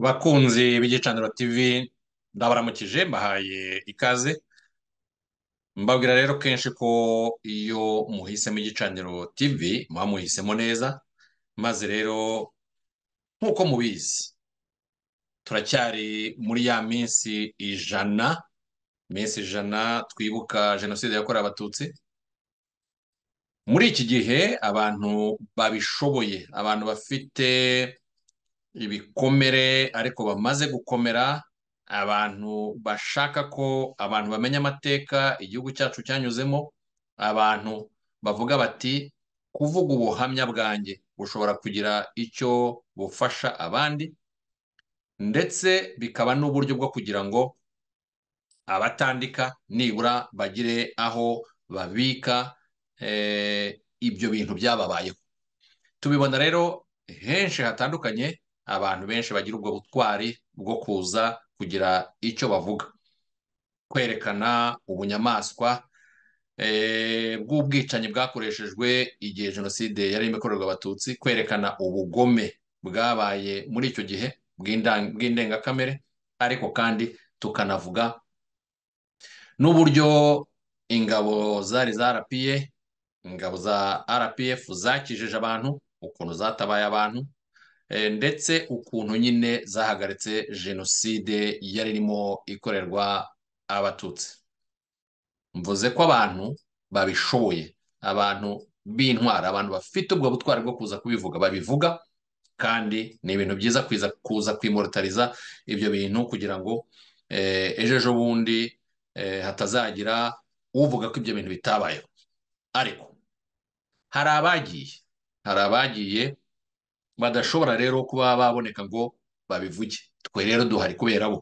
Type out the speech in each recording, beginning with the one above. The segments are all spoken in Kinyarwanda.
bakunzi b'igicaniro tv ndabaramukije mbahaye ikaze mbabwira rero kenshi ko iyo muhisemo igicaniro tv muba muhisemo neza maze rero nk'uko mubizi turacyari muri ya minsi ijana minsi ijana twibuka jenoside yakorewe abatutsi muri iki gihe abantu babishoboye abantu bafite ibikomere ariko bamaze gukomera abantu bashaka ko abantu bamenya amateka igihugu cyacu cyanyuzemo abantu bavuga bati kuvuga ubuhamya bwanjye bushobora kugira icyo bufasha abandi ndetse bikaba n'uburyo bwo kugira ngo abatandika nibura bagire aho babika eh, ibyo bintu byababayeho tubibona rero henshi hatandukanye abantu benshi bagira ubwo butwari bwo kuza kugira icyo bavuga kwerekana ubunyamaswa eh, bw'ubwicanyi bwakoreshejwe igihe jenoside yari irimo ikorerwa abatutsi kwerekana ubugome bwabaye muri icyo gihe bw'indengakamere ariko kandi tukanavuga n'uburyo ingabo zari zarapiye ingabo za rpf zakijije abantu ukuntu zatabaye abantu Eh, ndetse ukuntu nyine zahagaritse jenoside yari irimo ikorerwa abatutsi mvuze ko abantu babishoboye abantu b'intwara abantu bafite ubwo butwari bwo kuza kubivuga babivuga kandi ni ibintu byiza kuza kwimorotariza ibyo bintu kugira ngo ejo eh, ejo bundi eh, hatazagira uvuga ko ibyo bintu bitabayeho ariko hari abagiye hari abagiye badashobora rero kuba baboneka ngo babivuge twe rero duhari kubera bo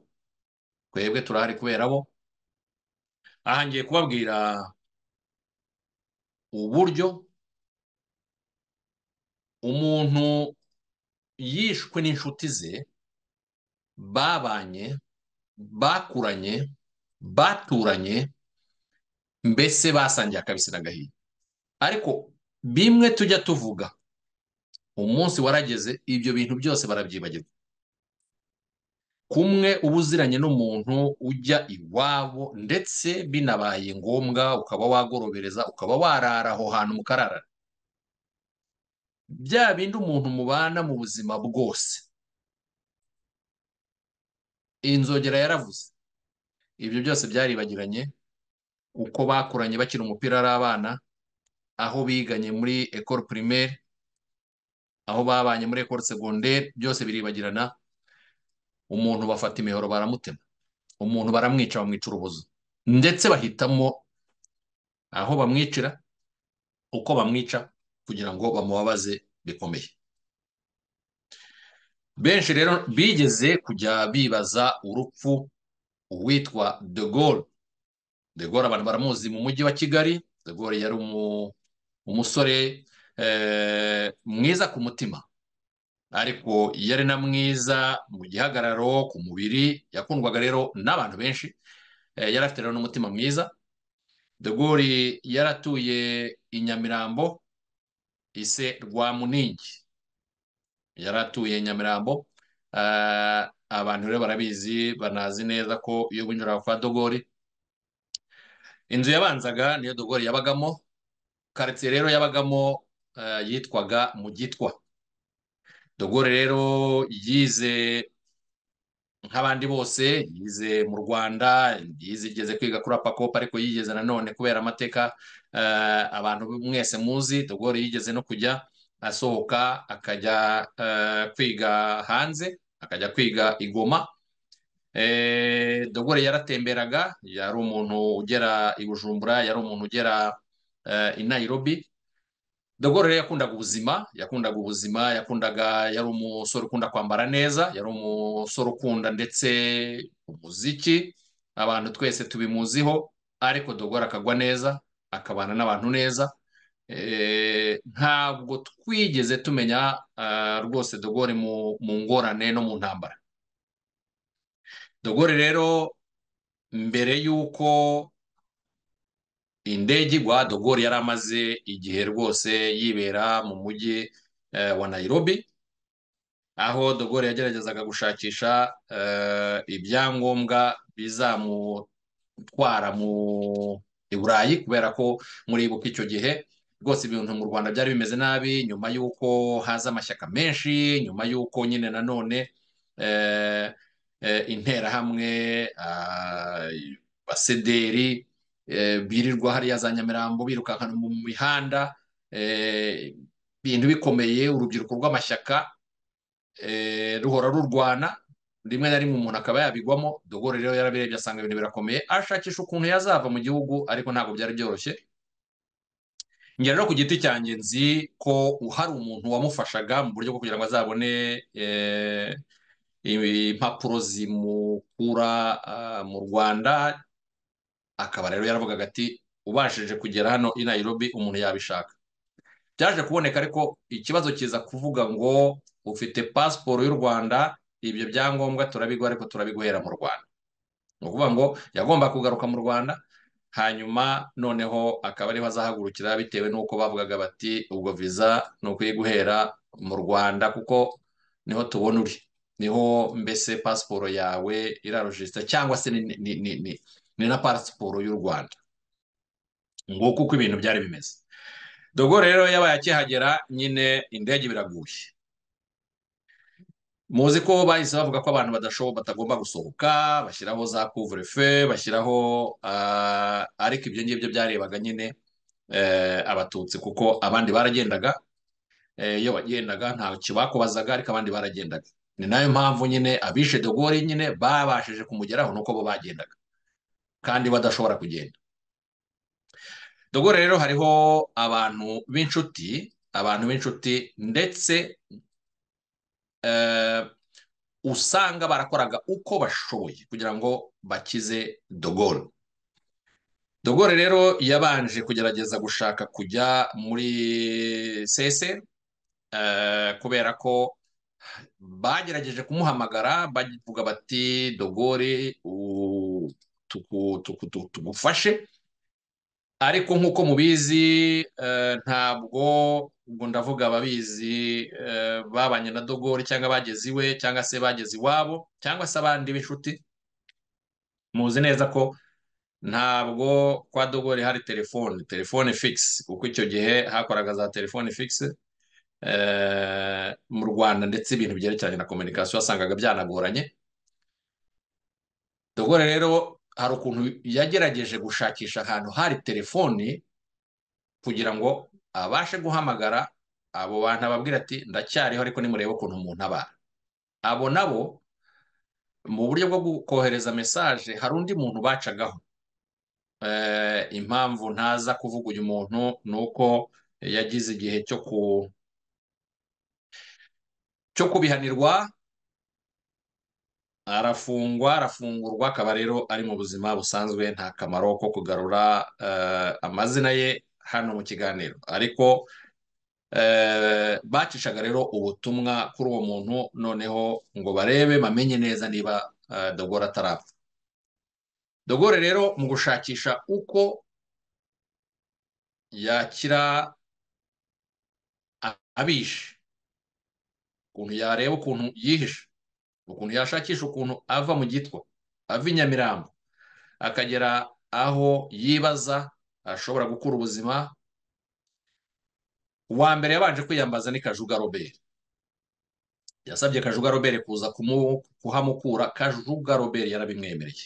twebwe turahari kubera bo aha ngiye kubabwira uburyo umuntu yishwe n'inshuti ze babanye bakuranye baturanye mbese basangiye akabisi n'agahinda ariko bimwe tujya tuvuga umunsi warageze ibyo bintu byose barabyibagirwa kumwe uba uziranye n'umuntu ujya iwabo ndetse binabaye ngombwa ukaba wagorobereza ukaba warara aho hantu mukarara bya bindi umuntu mubana mu buzima bwose inzogera yaravuze ibyo byose byaribagiranye uko bakuranye bakina umupira ari abana aho biganye muri ekoro pirimeri aho babanye muri ekore segonderi byose biribagirana umuntu bafata imihoro baramutema umuntu baramwica bamwica urubozo ndetse bahitamo aho bamwicira uko bamwica kugira ngo bamubabaze bikomeye benshi rero bigeze kujya bibaza urupfu uwitwa de gaulle de gaulle abantu baramuzi mu mujyi wa kigali de gaulle yari umusore Eh, mwiza ku mutima ariko iyo ari na mwiza mu gihagararo ku mubiri yakundwaga rero n'abantu benshi eh, yari afite rero n'umutima mwiza dogori yaratuye i nyamirambo ise rwa muningi yaratuye i nyamirambo eh, abantu rero barabizi banazi neza ko iyo winjiraga kwa dogori inzu yabanzaga niyo dogori yabagamo karitsiye rero yabagamo Eh, yitwaga mugitwa dogore rero yize nk'abandi bose yize mu rwanda yizigeze kwiga kuri apakopa ariko yigeze nanone kubera amateka eh, abantu mwese muzi dogore yigeze no kujya asohoka akajya eh, kwiga hanze akajya kwiga igoma dogore yaratemberaga yari umuntu ugera i bujumbura yari umuntu ugera i nairobi dogore rero yakundaga ubuzima yakundaga ubuzima yakundaga yari umusore ukunda kwambara neza yari umusore ukunda ndetse umuziki abantu twese tubimuziho ariko dogore akagwa neza akabana n'abantu neza eh, ntabwo twigeze tumenya ah, rwose dogore mu ngorane no mu ntambara dogore rero mbere y'uko indege igwa dogori yari amaze igihe rwose yibera mu mujyi eh, wa Nairobi aho dogori yageragezaga gushakisha eh, ibyangombwa bizamutwara mu burayi kubera ko muribuka icyo gihe rwose ibintu mu rwanda byari bimeze nabi nyuma y'uko haza amashyaka menshi nyuma y'uko nyine nanone eh, interahamwe abasederi ah, Eh, birirwa hariya za nyamirambo birukankana mu mihanda eh, ibintu bikomeye urubyiruko rw'amashyaka eh, ruhora rurwana rimwe na rimwe umuntu akaba yabigwamo dogore rero yarabirebye asanga ibintu birakomeye ashakisha ukuntu yazava mu gihugu ariko ntabwo byari byoroshye njye rero ku giti cyanjye nzi ko hari umuntu wamufashaga mu buryo bwo kugira ngo azabone impapuro zimukura ah, mu rwanda akaba rero yaravugaga ati ubashije kugera hano i Nairobi umuntu yabishaka byaje kuboneka ariko ikibazo kiza kuvuga ngo ufite pasiporo y'u rwanda ibyo byangombwa turabigwa ariko turabiguhera mu rwanda ni ukuvuga ngo yagomba kugaruka mu rwanda hanyuma noneho akaba ariho azahagurukira bitewe n'uko bavugaga bati ubwo viza ni ukwiye guhera mu rwanda kuko niho tubona uri niho mbese pasiporo yawe irarojisita cyangwa se ni na pasiporo y'u rwanda nguko uko ibintu byari bimeze dogo rero yabaye akihagera nyine indege biraguye muzi ko bahise bavuga ko abantu batagomba gusohoka bashyiraho za kuvurefe bashyiraho ah, ariko ibyo ngibyo byarebaga nyine eh, abatutsi kuko abandi baragendaga eh, iyo bagendaga nta kibakubazaga ariko abandi baragendaga ni nayo mpamvu nyine abishe dogori nyine babashije kumugeraho nuko bo bagendaga kandi badashobora kugenda dogore rero hariho abantu b'inshuti abantu b'inshuti ndetse eh, usanga barakoraga uko bashoboye kugira ngo bakize dogoro dogore rero yabanje kugerageza gushaka kujya muri sese eh, kubera ko bagerageje kumuhamagara bavuga bati dogore tugufashe ariko nk'uko mubizi eh, ntabwo ubwo ndavuga ababizi eh, babanye na dogori cyangwa bageze iwe cyangwa se bageze iwabo cyangwa se abandi b'inshuti muzi neza ko ntabwo kwa dogori hari telefone telefone fikisi kuko icyo gihe hakoraga za telefone fikisi eh, mu rwanda ndetse ibintu byerekeranye na kominikasiyo wasangaga byanagoranye dogore rero hari ukuntu yagerageje gushakisha ahantu hari telefoni kugira ngo abashe guhamagara abo bantu ababwira ati ndacyariho ariko nimurebe ukuntu umuntu abara abo nabo mu buryo bwo kohereza mesaje hari undi muntu bacagaho eh, impamvu ntaza kuvuga uyu muntu ni uko yagize igihe cyo kubihanirwa arafungwa arafungurwa akaba rero ari mu buzima busanzwe nta kamaro ko kugarura eh, amazina ye hano mu kiganiro ariko eh, bacishaga rero ubutumwa kuri uwo muntu noneho ngo barebe bamenye neza niba eh, dogora atarapfa dogore rero mu gushakisha uko yakira abishe ukuntu yareba ukuntu yihishe ukuntu yashakisha ukuntu ava mu gitwa ava i nyamirambo akagera aho yibaza ashobora gukura ubuzima uwa mbere yabanje kwiyambaza ni kajuga robert yasabye kajuga robert kuza kuhamukura kajuga robert yarabimwemereye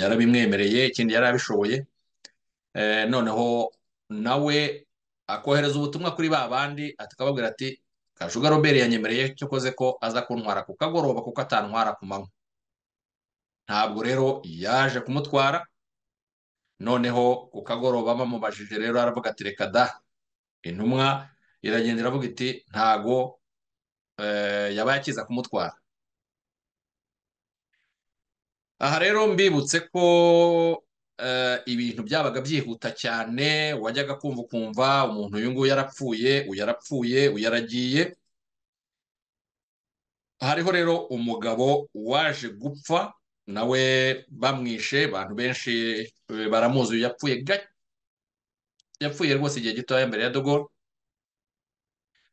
yarabimwemereye ikindi yarabishoboye abishoboye eh, noneho nawe akohereza ubutumwa kuri ba bandi akababwira ati kajuga robert yanyemereye cyo koze ko aza kuntwara ku kagoroba kuko atantwara ku manywa ntabwo rero yaje kumutwara noneho ku kagoroba bamubajije rero aravuga ati reka da intumwa iragenda iravuga iti ntago eh, yaba yakiza kumutwara aha rero mbibutse ko Eh, ibintu byabaga byihuta cyane wajyaga kumva ukumva umuntu uyu nguyu yarapfuye uyu yarapfuye uyu yaragiye hariho rero umugabo waje gupfa nawe bamwishe abantu benshi eh, baramuzi yapfuye yapfuye rwose igihe gitoya mbere ya Dogo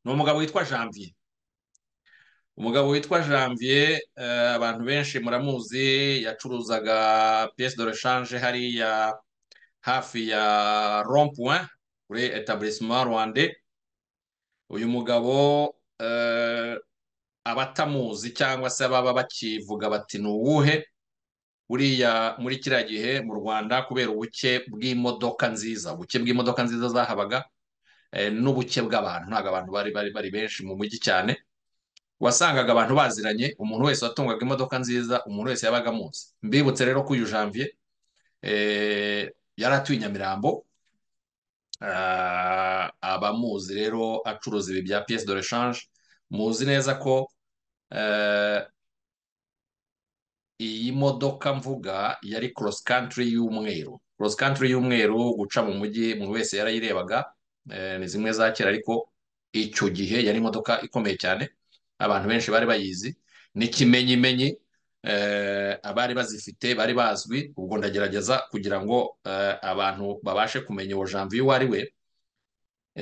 ni umugabo witwa janvier umugabo witwa janvier eh, abantu benshi muramuzi yacuruzaga piyesi de reshanje hariya hafi ya rompuwe kuri etaburisima rwande uyu mugabo eh, abatamuzi cyangwa se baba bakivuga bati ni uwuhe buriya muri kiriya gihe mu rwanda kubera ubuke bw'imodoka nziza ubuke bw'imodoka nziza zahabaga eh, n'ubuke bw'abantu ntabwo abantu bari bari benshi mu mujyi cyane wasangaga abantu baziranye umuntu wese watungaga imodoka nziza umuntu wese yabaga munsi mbibutse rero ko uyu janvier eh, yari atuye nyamirambo ah, abamuzi rero acuruza ibi bya piyesi de reshanje muzi neza ko eh, iyi modoka mvuga yari korosi kantiri y'umweru korosi kantiri y'umweru guca mu mujyi umuntu wese yarayirebaga eh, ni zimwe za kera ariko icyo gihe yari imodoka ikomeye cyane abantu benshi bari bayizi n'ikimenyimenyi eh, abari bazifite bari bazwi ubwo ndagerageza kugira ngo eh, abantu babashe kumenya uwo janvier uwo ari we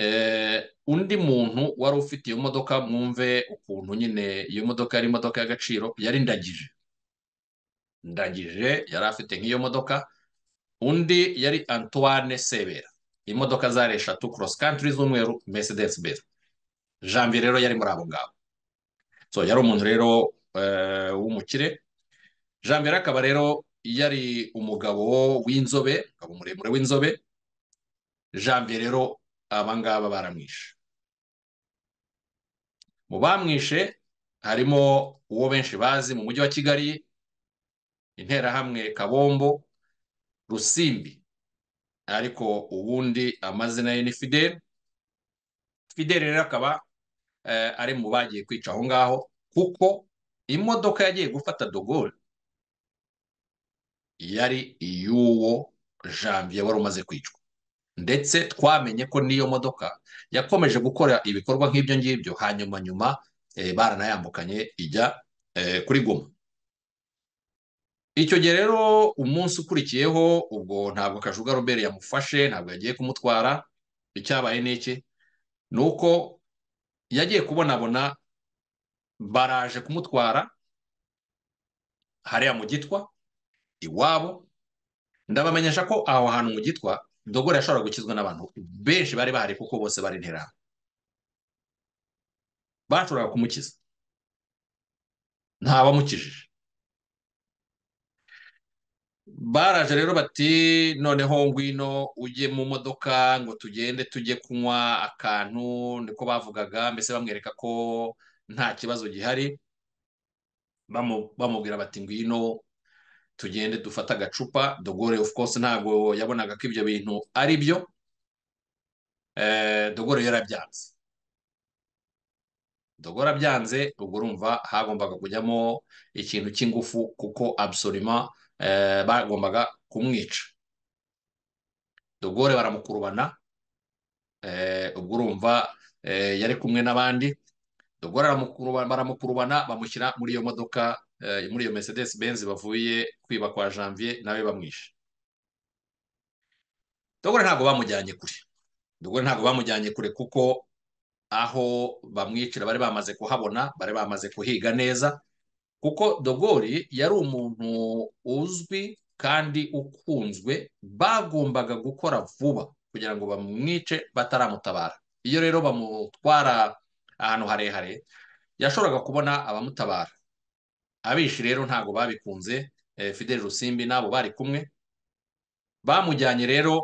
eh, undi muntu wari ufite iyo modoka mwumve ukuntu nyine iyo modoka yari imodoka y'agaciro yari ndagije ndagije yari afite nk'iyo modoka undi yari antoine sebera imodoka zari eshatu cross country z'umweru mercedes benz janvier rero yari muri abo ngabo so yari umuntu rero eh, w'umukire jean mbere akaba rero yari umugabo w'inzobe umugabo muremure w'inzobe jean mbere rero abangaba baramwishe mu bamwishe harimo uwo benshi bazi mu mujyi wa kigali interahamwe kabombo rusimbi ariko ubundi amazina ye ni fideli fideli rero akaba Eh, ari mu bagiye kwica aho ngaho kuko imodoka yagiye gufata dogore yari iy'uwo janvier wari umaze kwicwa ndetse twamenye ko n'iyo modoka yakomeje gukora ibikorwa nk'ibyo ngibyo hanyuma nyuma eh, baranayambukanye ijya eh, kuri goma icyo gihe rero umunsi ukurikiyeho ubwo ntabwo kajuga robert yamufashe ntabwo yagiye kumutwara icyabaye n'iki ni uko yagiye abona baraje kumutwara hariya mu gitwa iwabo ndabamenyesha ko aho hantu mu gitwa dogora yashobora gukizwa n'abantu benshi bari bahari kuko bose bari ntera bashoboraga kumukiza ntabamukijije baraje rero bati noneho ngwino ujye mu modoka ngo tugende tujye kunywa akantu niko bavugaga mbese bamwereka ko nta kibazo gihari bamubwira bati ngwino tugende dufate agacupa dogore of course ntabwo yabonaga ko ibyo bintu ari byo eh, dogore yarabyanze dogore abyanze ubwo urumva hagombaga kujyamo ikintu cy'ingufu kuko abusorima bagombaga kumwica dogore baramukurubana ubwo urumva yari kumwe n'abandi dogore baramukurubana bamushyira muri iyo modoka muri iyo mercedes benzi bavuye kwiba kwa janvier nawe bamwishe dogore ntabwo bamujyanye kure dogore ntabwo bamujyanye kure kuko aho bamwicira bari bamaze kuhabona bari bamaze kuhiga neza kuko dogori yari umuntu uzwi kandi ukunzwe bagombaga gukora vuba kugira ngo bamwice bataramutabara iyo rero bamutwara ahantu harehare yashoboraga kubona abamutabara abishi rero ntabwo babikunze eh, fidel rusimbi n'abo bari kumwe bamujyanye rero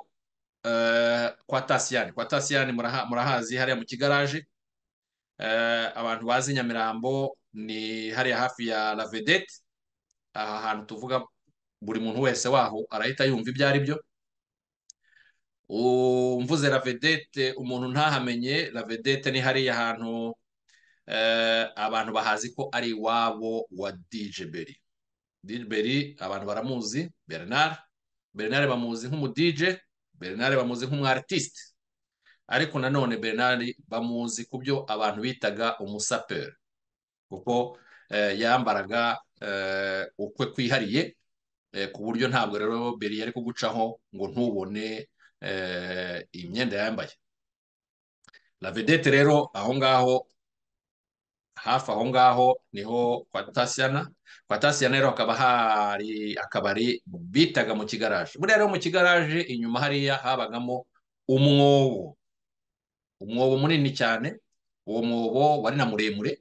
eh, kwa tasiyani kwa tasiyani murahazi hariya mu kigaraje eh, abantu bazi nyamirambo ni hariya hafi ya la vedette aha hantu tuvuga buri muntu wese waho arahita yumva ibyo ari byo umvuze la vedette umuntu ntahamenye la vedette ni hariya hantu eh, abantu bahazi ko ari iwabo wa dijeberi dijeberi abantu baramuzi bernard bernard bamuzi nk'umudije bernard bamuzi nk'umwaritiste ariko nanone bernard bamuzi ku byo abantu bitaga umusaperi kuko eh, yambaraga eh, ukwe kwihariye eh, ku buryo ntabwo rero beri yari kugucaho ngo ntubone imyenda yambaye la vedete rero aho ngaho hafi aho ngaho niho kwa tasiyana kwa tasiyana rero hakaba hari akabari bitaga mu kigaraje buriya rero mu kigaraje inyuma hariya habagamo umwobo umwobo munini cyane uwo mwobo wari na muremure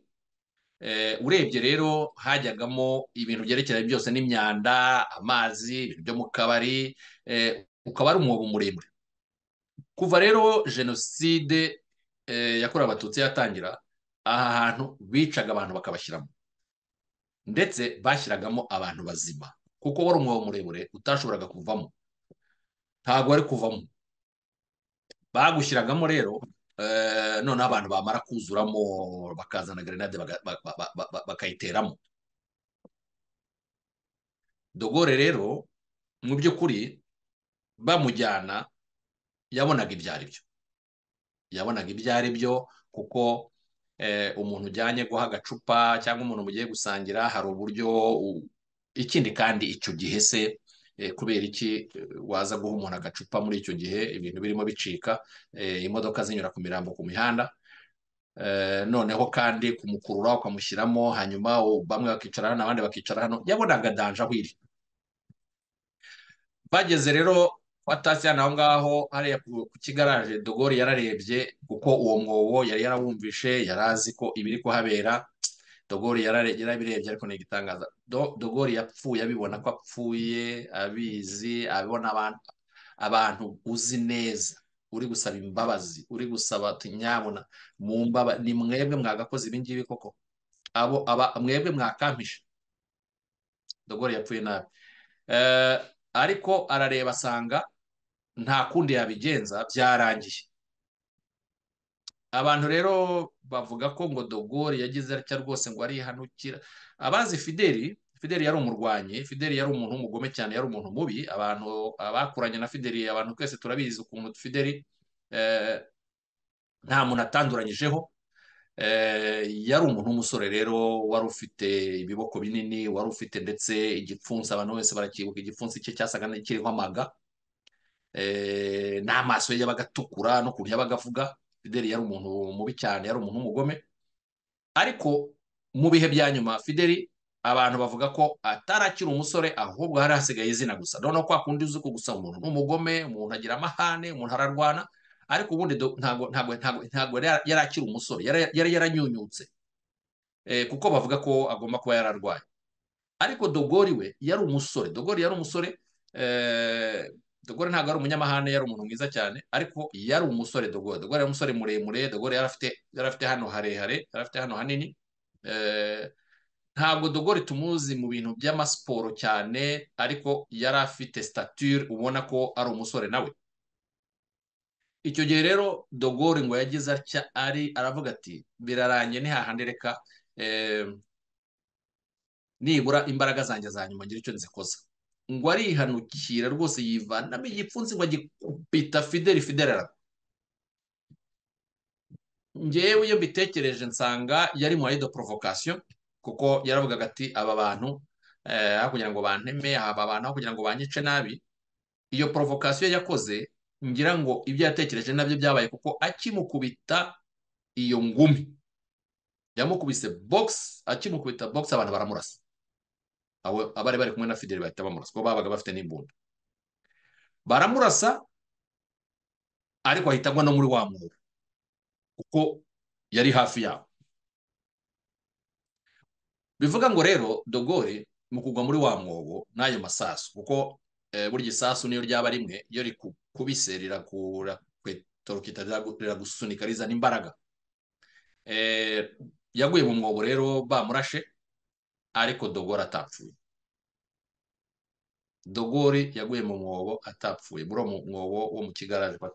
Eh, urebye rero hajyagamo ibintu byerekeranye byose n'imyanda amazi ibintu byo mu kabari eh, ukaba ari umwobo muremure kuva rero jenoside eh, yakorewe abatutsi yatangira aha hantu bicaga abantu bakabashyiramo ndetse bashyiragamo abantu bazima kuko wari umwobo muremure utashoboraga kuvamo ntabwo wari kuvamo bagushyiragamo rero Eh, none abantu bamara kuzuramo bakazana grenade bakayiteramo dogore rero mu by'ukuri bamujyana yabonaga ibyo ari byo yabonaga ibyo ari byo kuko eh, umuntu ujyanye guha agacupa cyangwa umuntu mugiye gusangira hari uburyo ikindi kandi icyo gihe se Eh, kubera iki eh, waza guha umuntu agacupa muri icyo gihe ibintu birimo bicika eh, imodoka zinyura ku mirambo ku mihanda noneho kandi kumukurura ukamushyiramo hanyuma bamwe bakicara hano abandi bakicara hano yabonaga danje aho iri bageze rero watashye aho ngaho hariya ku kigaraje dogori yararebye kuko uwo mwobo yari yarawumvishe yari azi ko ibiri kuhabera dogori yarabirebye ariko ni igitangaza dogori yapfuye abibona ko apfuye abizi abibona abantu abantu uzi neza uri gusaba imbabazi uri gusaba nyabona mu mbaba ni mwebwe mwagakoze ibingibi koko abo aba mwebwe mwakampishe dogori yapfuye nabi eh, ariko arareba asanga nta kundi yabigenza byarangiye abantu rero bavuga ko ngo dogori yagize atya rwose ngo arihanukira abazi fideli fideli yari umurwanyi fideli yari umuntu w'umugome cyane yari umuntu mubi abantu abakuranye na fideli abantu twese turabizi ukuntu fideli eh, nta muntu atanduranyijeho eh, yari umuntu w'umusore rero wari ufite ibiboko binini wari ufite ndetse igipfunsi abantu bose barakibuka igipfunsi cye cyasaga n'ikiriho amaga eh, n'amaso ye yabaga atukura n'ukuntu yabaga avuga fideli yari umuntu mubi cyane yari umuntu w'umugome ariko mu bihe bya nyuma fideli abantu bavuga ko atarakira umusore ahubwo hari hasigaye izina gusa noneho kwa kundi uzi ko gusa umuntu n'umugome umuntu agira amahane umuntu ararwana ariko ubundi ntabwo ntabwo ntabwo yari akiri umusore yari yaranyunyutse eh, kuko bavuga ko agomba kuba yararwaye ariko dogori we yari umusore dogori yari umusore eh, dogore ntabwo ari umunyamahane yari umuntu mwiza cyane ariko yari umusore dogore dogore yari umusore muremure dogore yari afite afite hano harehare yari afite hano hanini eh, ntabwo dogore tumuzi mu bintu by'amasiporo cyane ariko yari afite stature ubona ko ari umusore nawe icyo gihe rero dogore ngo yagize atya ari aravuga ati birarangiye ntihahande reka eh, nibura imbaraga zanjye za nyuma ngire icyo nzikoza ngo arihanukira rwose yivanamo igipfunsi ngo agikubita fideli fideli ngewe iyo mbitekereje nsanga yari mu de porovokasiyo kuko yaravugaga ati aba bantu eh, aho kugira ngo banteme aba bantu aho kugira ngo banyice nabi iyo porovokasiyo yakoze ngira ngo ibyo yatekereje nabyo byabaye kuko akimukubita iyo ngumi yamukubise bogisi akimukubita bogisi abantu baramurasa abari bari kumwe na fideli bahita bamurasa kuko babaga bafite n'imbunda baramurasa ariko ahita agwa no muri wa mwobo kuko yari hafi yabo bivuga ngo rero dogore mu kugwa muri wa mwobo n'ayo masasu kuko eh, buri gisasu niyo ryaba rimwe iyo rikubise rirakura torokita riragusunika rizana imbaraga eh, yaguye mu mwobo rero bamurashe ariko dogore atapfuye Dogori yaguye mu mwobo atapfuye muri uwo mwobo wo mu kigaraje kwa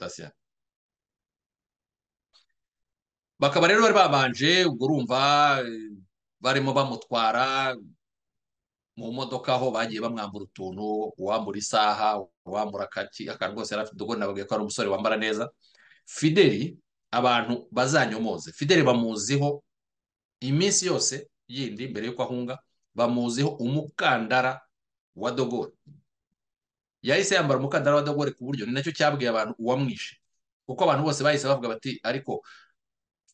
bakaba rero bari babanje ubwo urumva barimo bamutwara mu modoka aho bagiye bamwambura utuntu uwambura isaha uwambura akaki akantu rwose yari afite ubwo nababwiye ko ari umusore wambara neza fideli abantu bazanyomoze fideli bamuziho iminsi yose yindi mbere y'uko ahunga bamuziho umukandara wa dogore yahise yambara umukandara wa dogore ku buryo ni nacyo cyabwiye abantu uwamwishe kuko abantu bose bahise bavuga bati ariko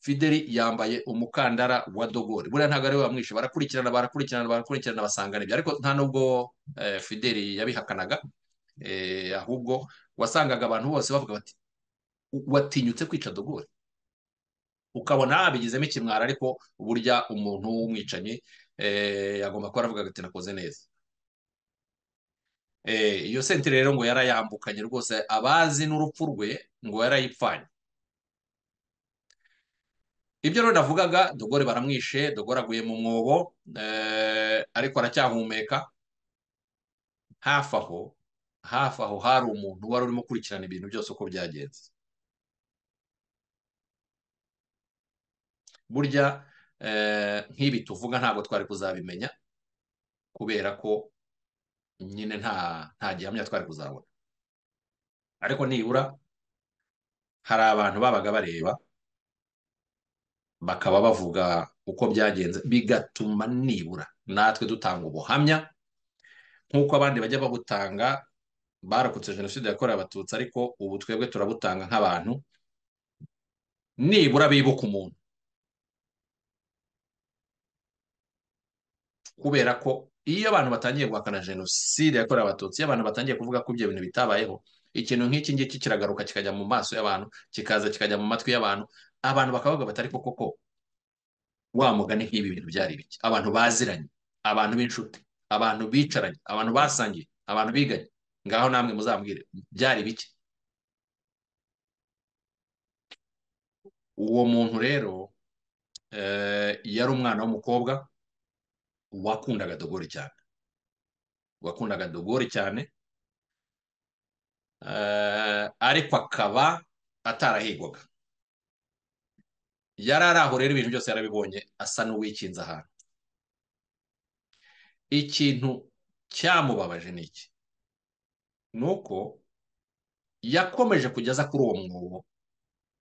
fideli yambaye umukandara wa dogore buriya ntabwo ariwe wamwishe barakurikirana barakurikirana barakurikirana basanga nibyo ariko nta nubwo eh, fideli yabihakanaga eh, ahubwo wasangaga abantu bose bavuga bati watinyutse kwica dogore ukabona abigizemo ikimwara ariko burya umuntu w'umwicanyi yagomba kuba aravuga ati nakoze neza iyo senti rero ngo yarayambukanye rwose abazi n'urupfu rwe ngo yarayipfanye ibyo rero navugaga dogore baramwishe dogore aguye mu mwobo ariko aracyahumeka hafi aho hafi aho hari umuntu wari urimo ukurikirana ibintu byose uko byagenze burya Eh, nk'ibi tuvuga ntabwo twari kuzabimenya kubera ko nyine nta nta gihamya twari kuzabona ariko nibura hari abantu babaga bareba bakaba bavuga uko byagenze bigatuma nibura natwe dutanga ubuhamya nk'uko abandi bajya babutanga barokotse jenoside yakorewe abatutsi ariko ubu twebwe turabutanga nk'abantu nibura bibuka umuntu kubera ko iyo abantu batangiye guhakana jenoside yakorewe abatutsi iyo abantu batangiye kuvuga ko ibyo bintu bitabayeho ikintu nk'iki ngiki kiragaruka kikajya mu maso y'abantu kikaza kikajya mu matwi y'abantu abantu bakavuga batari ko koko wa mugani nk'ibi bintu byari bike abantu baziranye abantu b'inshuti abantu bicaranye abantu basangiye abantu biganye ngaho namwe muzambwire byari bike uwo muntu rero eh, yari umwana w'umukobwa wakundaga dogori cyane wakundaga dogori cyane eh, ariko akaba atarahigwaga yari ari aho rero ibintu byose yarabibonye asa n'uwikinze ahantu ikintu cyamubabaje ni iki ni uko yakomeje kugeza kuri uwo mwobo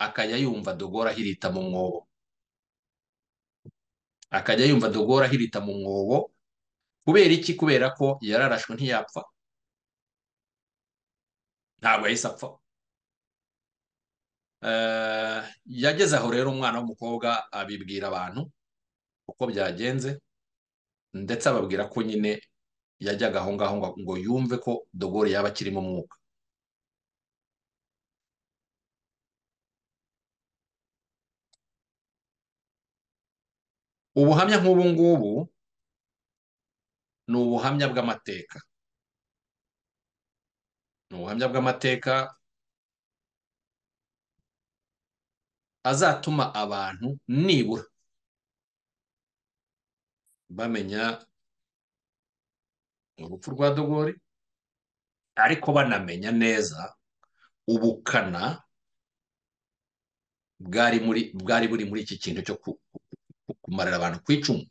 akajya yumva dogora ahirita mu mwobo akajya yumva dogora ahirita mu mwobo kubera iki kubera ko yararashwe ntiyapfa ntabwo yahise apfa eh, yageze aho rero umwana w'umukobwa abibwira abantu uko byagenze ndetse ababwira ko nyine yajyaga aho ngaho ngo yumve ko dogori yaba akirimo umwuka ubuhamya nk'ubu ngubu ni ubuhamya bw'amateka ni ubuhamya bw'amateka azatuma abantu nibura bamenya urupfu rwa dogori ariko banamenya neza ubukana bwari buri muri iki kintu cyo kumarira abantu ku icumu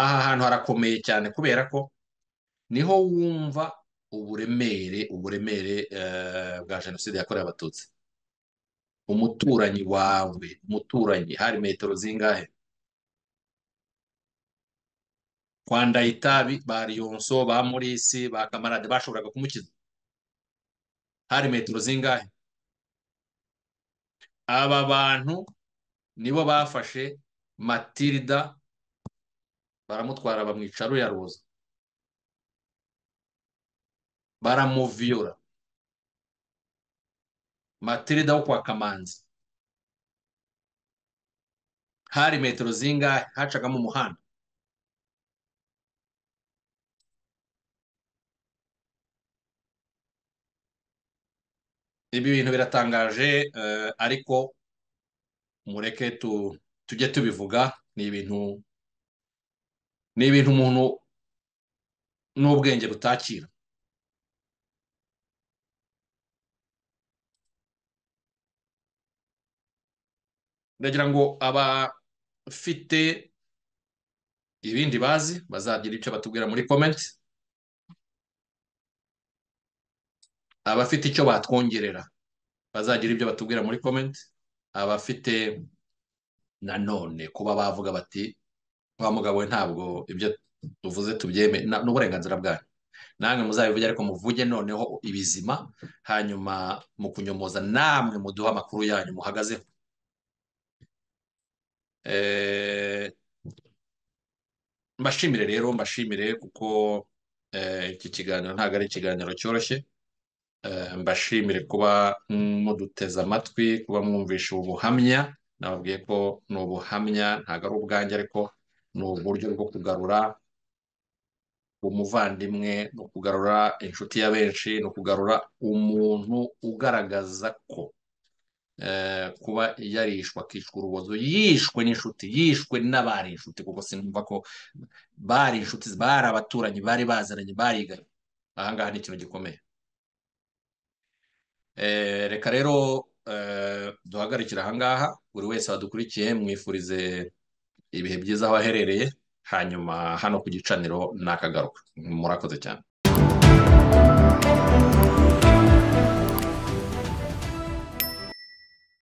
aha hantu harakomeye cyane kubera ko niho wumva uburemere uburemere bwa eh, jenoside yakorewe abatutsi umuturanyi wawe umuturanyi hari metero zingahe kwanda itabi ba riyonso ba murisi ba kamarade bashoboraga kumukiza hari metero zingahe aba bantu nibo bafashe matilida baramutwara bamwica ruyaruza baramuviyura matilida wo kwa kamanzi hari metero zingahe hacagamo umuhanda ibi bintu biratangaje eh, ariko mureke tujye tubivuga ni ibintu ni ibintu umuntu n'ubwenge butakira ndagira ngo abafite ibindi bazi bazagira icyo batubwira muri komenti abafite icyo batwongerera bazagira ibyo batubwira muri komenti abafite nanone kuba bavuga bati wa mugabo we ntabwo ibyo tuvuze tubyeme n'uburenganzira uburenganzira bwanyu namwe muzabivuge ariko muvuge noneho ibizima hanyuma mu kunyomoza namwe muduha amakuru yanyu muhagazeho eh, mbashimire rero mbashimire kuko eh, iki kiganiro ntabwo ari ikiganiro cyoroshye mbashimire kuba muduteze amatwi kuba mwumvishe ubu buhamya nababwiye ko ni ubuhamya ntabwo ari ubwanjye ariko ni uburyo bwo kugarura umuvandimwe no kugarura inshuti ya benshi no kugarura umuntu ugaragaza ko eh, kuba yarishwe akishwa urubozo yishwe n'inshuti yishwe n'abari inshuti kuko sinumva ko bari inshuti bari abaturanyi bari bazananye bariganye ahangaha ni ikintu gikomeye Eh, reka rero eh, duhagarikira ahangaha buri wese wadukurikiye mwifurize ibihe byiza aho aherereye hanyuma hano ku gicaniro nakagaruka murakoze cyane